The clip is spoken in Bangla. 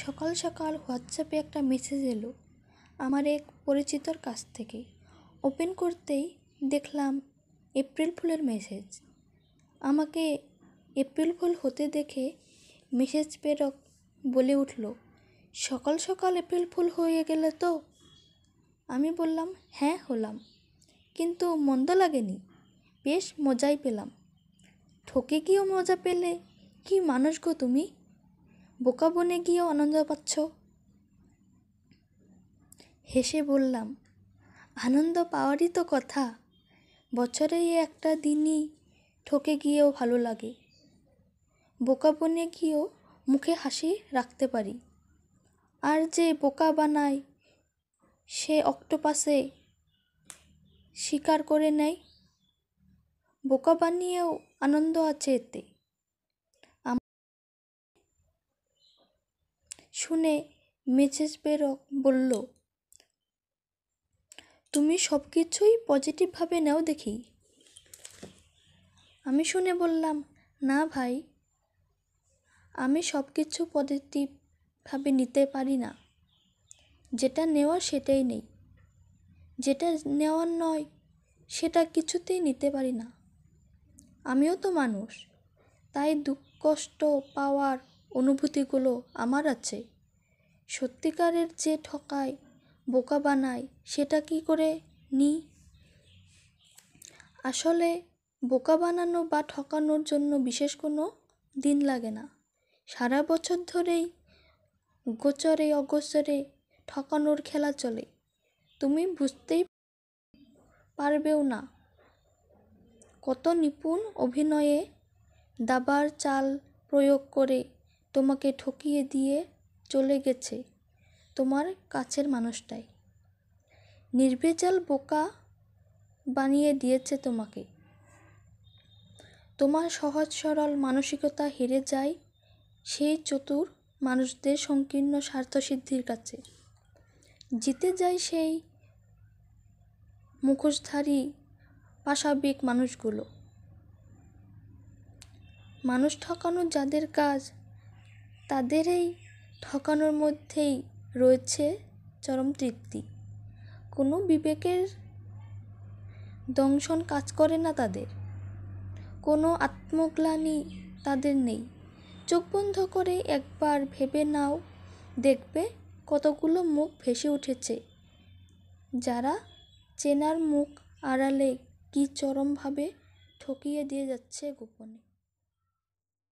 সকাল সকাল হোয়াটসঅ্যাপে একটা মেসেজ এলো আমার এক পরিচিতর কাছ থেকে ওপেন করতেই দেখলাম এপ্রিল ফুলের মেসেজ আমাকে এপ্রিল ফুল হতে দেখে মেসেজ প্রেরক বলে উঠল সকাল সকাল এপ্রিল ফুল হয়ে গেলে তো আমি বললাম হ্যাঁ হলাম কিন্তু মন্দ লাগেনি বেশ মজাই পেলাম ঠকে গিয়েও মজা পেলে কি মানুষ গো তুমি বোকা বনে গিয়েও আনন্দ পাচ্ছ হেসে বললাম আনন্দ পাওয়ারই তো কথা বছরে একটা দিনই ঠকে গিয়েও ভালো লাগে বোকা বনে গিয়েও মুখে হাসি রাখতে পারি আর যে বোকা বানায় সে অক্টোপাসে শিকার করে নেয় বোকা বানিয়েও আনন্দ আছে এতে শুনে মেসেজ বেরো বলল তুমি সব কিছুই পজিটিভভাবে নাও দেখি আমি শুনে বললাম না ভাই আমি সব কিছু পজিটিভভাবে নিতে পারি না যেটা নেওয়া সেটাই নেই যেটা নেওয়ার নয় সেটা কিছুতেই নিতে পারি না আমিও তো মানুষ তাই দুঃখ কষ্ট পাওয়ার অনুভূতিগুলো আমার আছে সত্যিকারের যে ঠকায় বোকা বানায় সেটা কি করে নিই আসলে বোকা বানানো বা ঠকানোর জন্য বিশেষ কোনো দিন লাগে না সারা বছর ধরেই গোচরে অগোচরে ঠকানোর খেলা চলে তুমি বুঝতেই পারবেও না কত নিপুণ অভিনয়ে দাবার চাল প্রয়োগ করে তোমাকে ঠকিয়ে দিয়ে চলে গেছে তোমার কাছের মানুষটাই নির্ভেজাল বোকা বানিয়ে দিয়েছে তোমাকে তোমার সহজ সরল মানসিকতা হেরে যায় সেই চতুর মানুষদের সংকীর্ণ স্বার্থসিদ্ধির কাছে জিতে যায় সেই মুখোশধারী পাশাবিক মানুষগুলো মানুষ ঠকানো যাদের কাজ তাদের এই ঠকানোর মধ্যেই রয়েছে চরম তৃপ্তি কোনো বিবেকের দংশন কাজ করে না তাদের কোনো আত্মগ্লানি তাদের নেই চোখ বন্ধ করে একবার ভেবে নাও দেখবে কতগুলো মুখ ভেসে উঠেছে যারা চেনার মুখ আড়ালে কি চরমভাবে ঠকিয়ে দিয়ে যাচ্ছে গোপনে